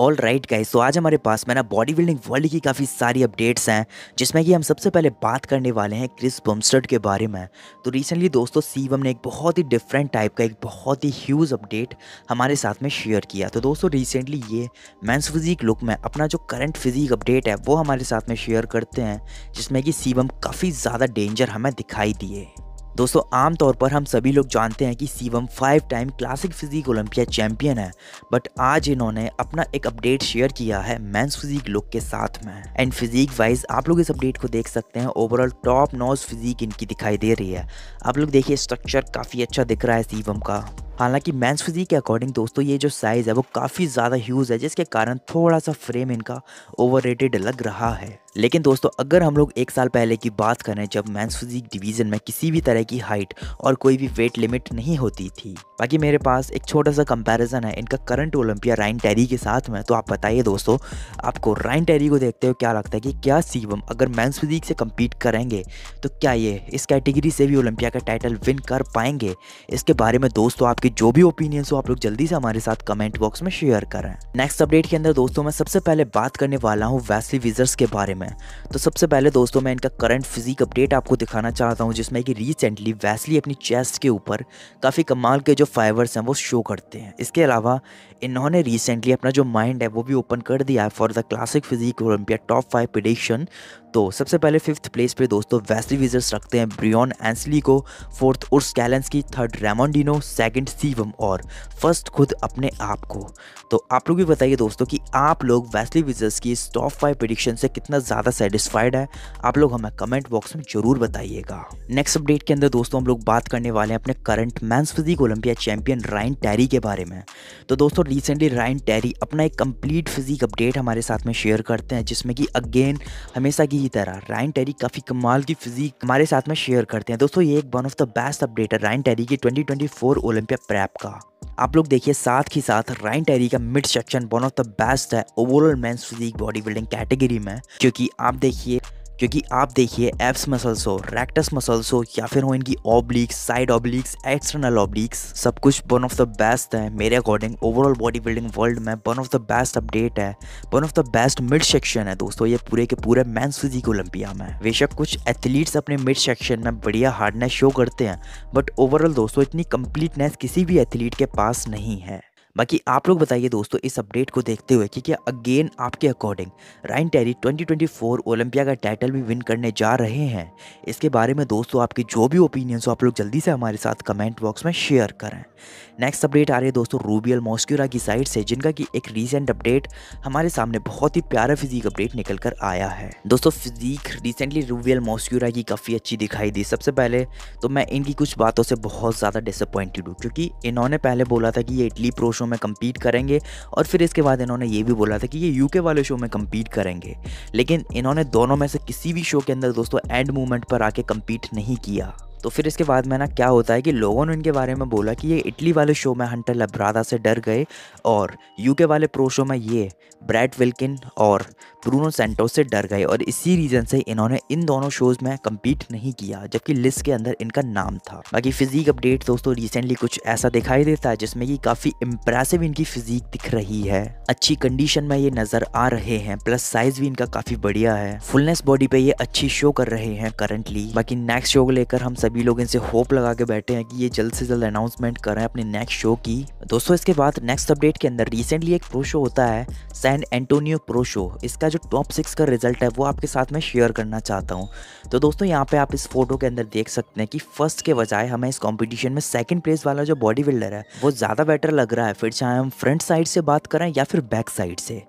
all right guys तो आज हमारे पास में ना बॉडी बिल्डिंग वर्ल्ड की काफ़ी सारी अपडेट्स हैं जिसमें कि हम सबसे पहले बात करने वाले हैं क्रिस बम्स्टर्ड के बारे में तो रिसेंटली दोस्तों सीवम ने एक बहुत ही डिफरेंट टाइप का एक बहुत ही ह्यूज अपडेट हमारे साथ में शेयर किया तो दोस्तों रिसेंटली ये मैंस फिजिक लुक में अपना जो करंट फिजिक अपडेट है वो हमारे साथ में शेयर करते हैं जिसमें कि सीवम काफ़ी ज़्यादा डेंजर हमें दिखाई दिए दोस्तों आमतौर पर हम सभी लोग जानते हैं कि Shivam five time classic physique Olympia champion है बट आज इन्होंने अपना एक अपडेट शेयर किया है मेंस फिजिक लुक के साथ में एंड फिजिक वाइज आप लोग इस अपडेट को देख सकते हैं ओवरऑल टॉप नॉज फिजिक इनकी दिखाई दे रही है आप लोग देखिए स्ट्रक्चर काफ़ी अच्छा दिख रहा है शिवम का हालांकि मैंस फिजिक के अकॉर्डिंग दोस्तों ये जो साइज़ है वो काफ़ी ज़्यादा ह्यूज है जिसके कारण थोड़ा सा फ्रेम इनका ओवर लग रहा है लेकिन दोस्तों अगर हम लोग एक साल पहले की बात करें जब मैंस फिजिक डिवीज़न में किसी भी तरह की हाइट और कोई भी वेट लिमिट नहीं होती थी बाकी मेरे पास एक छोटा सा कंपेरिजन है इनका करंट ओलंपिया राइन टेरी के साथ में तो आप बताइए दोस्तों आपको राइन टेरी को देखते हो क्या लगता है कि क्या सीवम अगर मैंस फिजिक से कम्पीट करेंगे तो क्या ये इस कैटेगरी से भी ओलंपिया का टाइटल विन कर पाएंगे इसके बारे में दोस्तों आपके आपकी जो भी ओपिनियंस हो आप लोग जल्दी से हमारे साथ कमेंट बॉक्स में शेयर करें नेक्स्ट अपडेट के अंदर दोस्तों मैं सबसे पहले बात करने वाला हूँ वैसली विजर्स के बारे में तो सबसे पहले दोस्तों मैं इनका करंट फिजिक अपडेट आपको दिखाना चाहता हूँ जिसमें कि रिसेंटली वैसली अपनी चेस्ट के ऊपर काफ़ी कमाल के जो फाइबर्स हैं वो शो करते हैं इसके अलावा इन्होंने रिसेंटली अपना जो माइंड है वो भी ओपन कर दिया है for the classic physique Olympia top five prediction तो सबसे पहले फिफ्थ प्लेस पे दोस्तों वैसली विजर्स रखते हैं ब्रियन एंसली को फोर्थ उर्स कैलेंस की थर्ड रेमोंडिनो सेकंड शिवम और फर्स्ट खुद अपने आप को तो आप लोग भी बताइए दोस्तों कि आप लोग वैसली विजर्स की इस टॉप फाइव प्रिडिक्शन से कितना ज़्यादा सेटिस्फाइड है आप लोग हमें कमेंट बॉक्स में जरूर बताइएगा नेक्स्ट अपडेट के अंदर दोस्तों हम लोग बात करने वाले हैं अपने current men's physique Olympia champion Ryan Terry के बारे में तो दोस्तों रिसेंटली राइन टैरी अपना एक कम्प्लीट फिजिक अपडेट हमारे साथ में शेयर करते हैं जिसमें कि अगेन हमेशा की ही तरह राइन टैरी काफ़ी कमाल की फिजिक हमारे साथ में शेयर करते हैं दोस्तों ये एक one of the best update है राइन टैरी की twenty twenty four Olympia prep का आप लोग देखिए साथ ही साथ राइन टेरी का mid section one of the best है overall men's physique body building category में क्योंकि आप देखिए क्योंकि आप देखिए एप्स मसल्स हो रैक्टस मसल्स हो या फिर हो इनकी ऑब्लिक्स साइड ऑब्लिक्स एक्सटर्नल ऑब्लिक्स सब कुछ वन ऑफ द बेस्ट है मेरे according overall body building world में one of the best update है one of the best mid section है दोस्तों ये पूरे के पूरे मैं फिजिक ओलंपिया में बेशक कुछ एथलीट्स अपने मिड सेक्शन में बढ़िया हार्डनेस शो करते हैं बट ओवरऑल दोस्तों इतनी कम्प्लीटनेस किसी भी एथलीट के पास नहीं है बाकी आप लोग बताइए दोस्तों इस अपडेट को देखते हुए कि क्या अगेन आपके अकॉर्डिंग राइन टेरी 2024 ओलंपिया का टाइटल भी विन करने जा रहे हैं इसके बारे में दोस्तों आपके जो भी ओपिनियंस हो आप लोग जल्दी से हमारे साथ कमेंट बॉक्स में शेयर करें नेक्स्ट अपडेट आ रही है दोस्तों रूबियल मॉस्क्यूरा की साइड से जिनका कि एक रीसेंट अपडेट हमारे सामने बहुत ही प्यारा फिजिक अपडेट निकल कर आया है दोस्तों फिजिक रिसेंटली रूबियल मॉस्क्यूरा की काफ़ी अच्छी दिखाई दी सबसे पहले तो मैं इनकी कुछ बातों से बहुत ज़्यादा डिसअपॉइंटेड हूँ क्योंकि इन्होंने पहले बोला था कि ये इटली प्रोशो शो में कम्पीट करेंगे और फिर इसके बाद इन्होंने ये भी बोला था कि ये यूके वाले शो में कम्पीट करेंगे लेकिन इन्होंने दोनों में से किसी भी शो के अंदर दोस्तों एंड मूवमेंट पर आके कम्पीट नहीं किया तो फिर इसके बाद में ना क्या होता है कि लोगों ने इनके बारे में बोला कि ये इटली वाले शो में हंटर लब्रादा से डर गए और यूके वाले प्रो शो में ये ब्रैड विल्किन और ब्रूनो सेंटो से डर गए और इसी रीज़न से इन्होंने इन दोनों शोज़ में कम्पीट नहीं किया जबकि लिस्ट के अंदर इनका नाम था बाकी फिजीक अपडेट दोस्तों रिसेंटली कुछ ऐसा दिखाई देता है जिसमें कि काफ़ी इम्प्रेसिव इनकी फिजीक दिख रही है अच्छी कंडीशन में ये नज़र आ रहे हैं प्लस साइज भी इनका काफ़ी बढ़िया है फुलनेस बॉडी पे ये अच्छी शो कर रहे हैं करंटली बाकी नेक्स्ट शो को लेकर हम सभी सभी लोग इनसे होप लगा के बैठे हैं कि ये जल्द से जल्द अनाउंसमेंट कर रहे हैं अपने नेक्स्ट शो की दोस्तों इसके बाद नेक्स्ट अपडेट के अंदर रिसेंटली एक प्रो शो होता है सैन एंटोनियो प्रो शो इसका जो टॉप सिक्स का रिजल्ट है वो आपके साथ में शेयर करना चाहता हूँ तो दोस्तों यहाँ पे आप इस फोटो के अंदर देख सकते हैं कि फर्स्ट के बजाय हमें इस कॉम्पिटिशन में सेकेंड प्लेस वाला जो बॉडी बिल्डर है वो ज़्यादा बेटर लग रहा है फिर चाहे हम फ्रंट साइड से बात करें या फिर बैक साइड से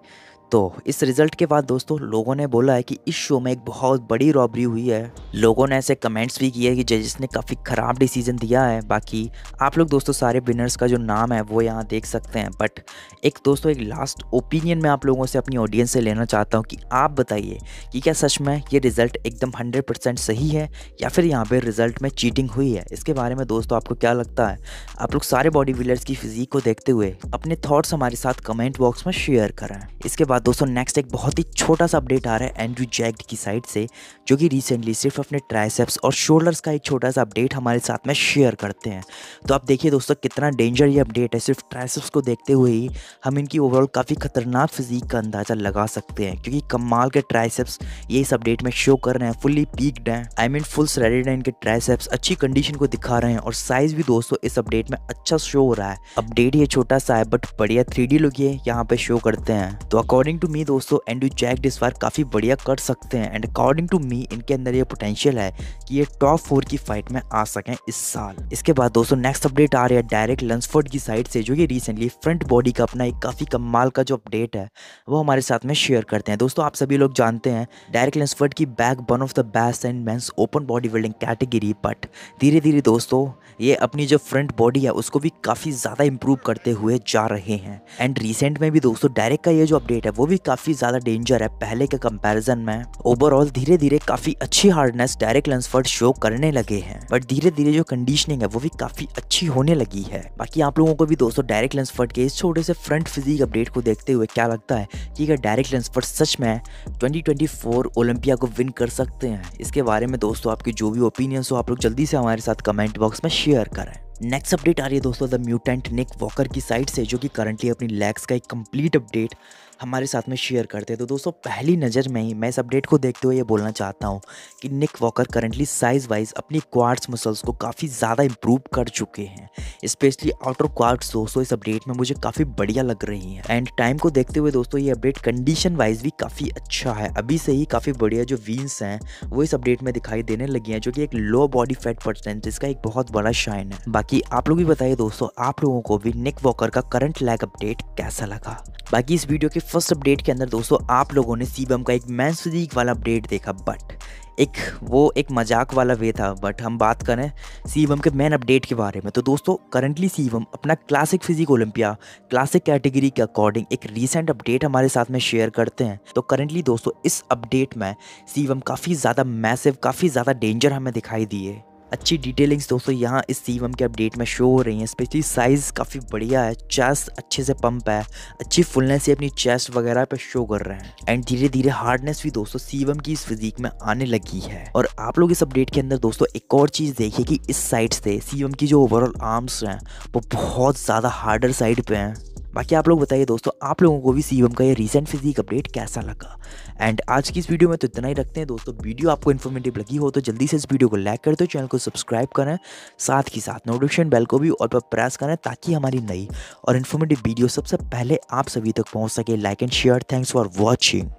तो इस रिजल्ट के बाद दोस्तों लोगों ने बोला है कि इस शो में एक बहुत बड़ी रॉबरी हुई है लोगों ने ऐसे कमेंट्स भी किए कि जजेस ने काफ़ी ख़राब डिसीजन दिया है बाकी आप लोग दोस्तों सारे विनर्स का जो नाम है वो यहाँ देख सकते हैं बट एक दोस्तों एक लास्ट ओपिनियन मैं आप लोगों से अपनी ऑडियंस से लेना चाहता हूँ कि आप बताइए कि क्या सच में ये रिज़ल्ट एकदम हंड्रेड सही है या फिर यहाँ पर रिज़ल्ट में चीटिंग हुई है इसके बारे में दोस्तों आपको क्या लगता है आप लोग सारे बॉडी बिल्डर्स की फिजिक को देखते हुए अपने थाट्स हमारे साथ कमेंट बॉक्स में शेयर करें इसके बाद बाद दोस्तों नेक्स्ट एक बहुत ही छोटा सा अपडेट आ रहा है एंड्रू जैक्ड की साइड से जो कि रिसेंटली सिर्फ अपने ट्राइसेप्स और शोल्डर्स का एक छोटा सा अपडेट हमारे साथ में शेयर करते हैं तो आप देखिए दोस्तों कितना डेंजर ये अपडेट है सिर्फ ट्राइसेप्स को देखते हुए ही हम इनकी ओवरऑल काफ़ी खतरनाक फिजीक का अंदाज़ा लगा सकते हैं क्योंकि कमाल के ट्राइसेप्स ये इस अपडेट में शो कर रहे हैं फुल्ली पीकड हैं आई मीन फुल सरेडेड हैं इनके ट्राइसेप्स अच्छी कंडीशन को दिखा रहे हैं और साइज भी दोस्तों इस अपडेट में अच्छा शो हो रहा है अपडेट ये छोटा सा है बट बढ़िया थ्री लुक ये यहाँ पे शो करते हैं तो अकॉर्डिंग अकॉर्डिंग टू मी दोस्तों एंड्रू जैक इस बार काफ़ी बढ़िया कर सकते हैं एंड अकॉर्डिंग टू मी इनके अंदर ये पोटेंशियल है कि ये टॉप फोर की फाइट में आ सकें इस साल इसके बाद दोस्तों नेक्स्ट अपडेट आ रहा है डायरेक्ट लंसफोर्ड की साइड से जो कि रिसेंटली फ्रंट बॉडी का अपना एक काफ़ी कमाल का जो अपडेट है वो हमारे साथ में शेयर करते हैं दोस्तों आप सभी लोग जानते हैं डायरेक्ट लंसफोर्ड की back one of the best and men's open body building category but धीरे धीरे दोस्तों ये अपनी जो फ्रंट बॉडी है उसको भी काफ़ी ज़्यादा इंप्रूव करते हुए जा रहे हैं एंड रिसेंट में भी दोस्तों डायरेक्ट का ये जो अपडेट है वो भी काफ़ी ज़्यादा डेंजर है पहले के कंपैरिजन में ओवरऑल धीरे धीरे काफ़ी अच्छी हार्डनेस डायरेक्ट लेंसफर्ड शो करने लगे हैं बट धीरे धीरे जो कंडीशनिंग है वो भी काफ़ी अच्छी होने लगी है बाकी आप लोगों को भी दोस्तों डायरेक्ट लेंसफर्ड के इस छोटे से फ्रंट फिजिक अपडेट को देखते हुए क्या लगता है कि अगर डायरेक्ट लेंसफर्ड सच में ट्वेंटी ओलंपिया को विन कर सकते हैं इसके बारे में दोस्तों आपके जो भी ओपिनियन हो आप लोग जल्दी से हमारे साथ कमेंट बॉक्स में शेयर करें नेक्स्ट अपडेट आ रही है दोस्तों द म्यूटेंट निक वॉकर की साइड से जो कि करंटली अपनी लेग्स का एक कंप्लीट अपडेट हमारे साथ में शेयर करते हैं तो दोस्तों पहली नज़र में ही मैं इस अपडेट को देखते हुए ये बोलना चाहता हूँ कि Nick Walker currently size wise अपनी क्वार्ट्स मसल्स को काफ़ी ज़्यादा इंप्रूव कर चुके हैं स्पेशली आउटर क्वार्ट्स दोस्तों इस अपडेट में मुझे काफ़ी बढ़िया लग रही है एंड टाइम को देखते हुए दोस्तों ये अपडेट कंडीशन वाइज भी काफ़ी अच्छा है अभी से ही काफ़ी बढ़िया जो वीन्स हैं वो इस अपडेट में दिखाई देने लगी हैं जो कि एक लो बॉडी फैट परसेंटेज का एक बहुत बड़ा शाइन है बाकी आप लोग भी बताइए दोस्तों आप लोगों को भी निक वॉकर का करंट लैग अपडेट कैसा लगा बाकी इस वीडियो के फर्स्ट अपडेट के अंदर दोस्तों आप लोगों ने सीबम का एक मैं सुदीक वाला अपडेट देखा बट एक वो एक मजाक वाला वे था बट हम बात करें सीवम के मैन अपडेट के बारे में तो दोस्तों करंटली सीवम अपना classic physique Olympia classic category के अकॉर्डिंग एक रीसेंट अपडेट हमारे साथ में शेयर करते हैं तो करंटली दोस्तों इस अपडेट में सीवम काफ़ी ज़्यादा मैसिव काफ़ी ज़्यादा डेंजर हमें दिखाई दिए अच्छी डिटेलिंग्स दोस्तों यहाँ इस सीवम के अपडेट में शो हो रही हैं स्पेशली साइज़ काफ़ी बढ़िया है चेस्ट अच्छे से पंप है अच्छी फुलनेस से अपनी चेस्ट वगैरह पे शो कर रहे हैं एंड धीरे धीरे हार्डनेस भी दोस्तों सीवम की इस फिजीक में आने लगी है और आप लोग इस अपडेट के अंदर दोस्तों एक और चीज़ देखिए कि इस साइड से सीवम की जो ओवरऑल आर्म्स हैं वो बहुत ज़्यादा हार्डर साइड पर हैं बाकी आप लोग बताइए दोस्तों आप लोगों को भी सी का ये रिसेंट फिजिक अपडेट कैसा लगा एंड आज की इस वीडियो में तो इतना ही रखते हैं दोस्तों वीडियो आपको इन्फॉर्मेटिव लगी हो तो जल्दी से इस वीडियो को लाइक कर दो चैनल को सब्सक्राइब करें साथ ही साथ नोटिफिकेशन बेल को भी और पर प्रेस करें ताकि हमारी नई और इन्फॉर्मेटिव वीडियो सबसे पहले आप सभी तक पहुँच सके like and share thanks for watching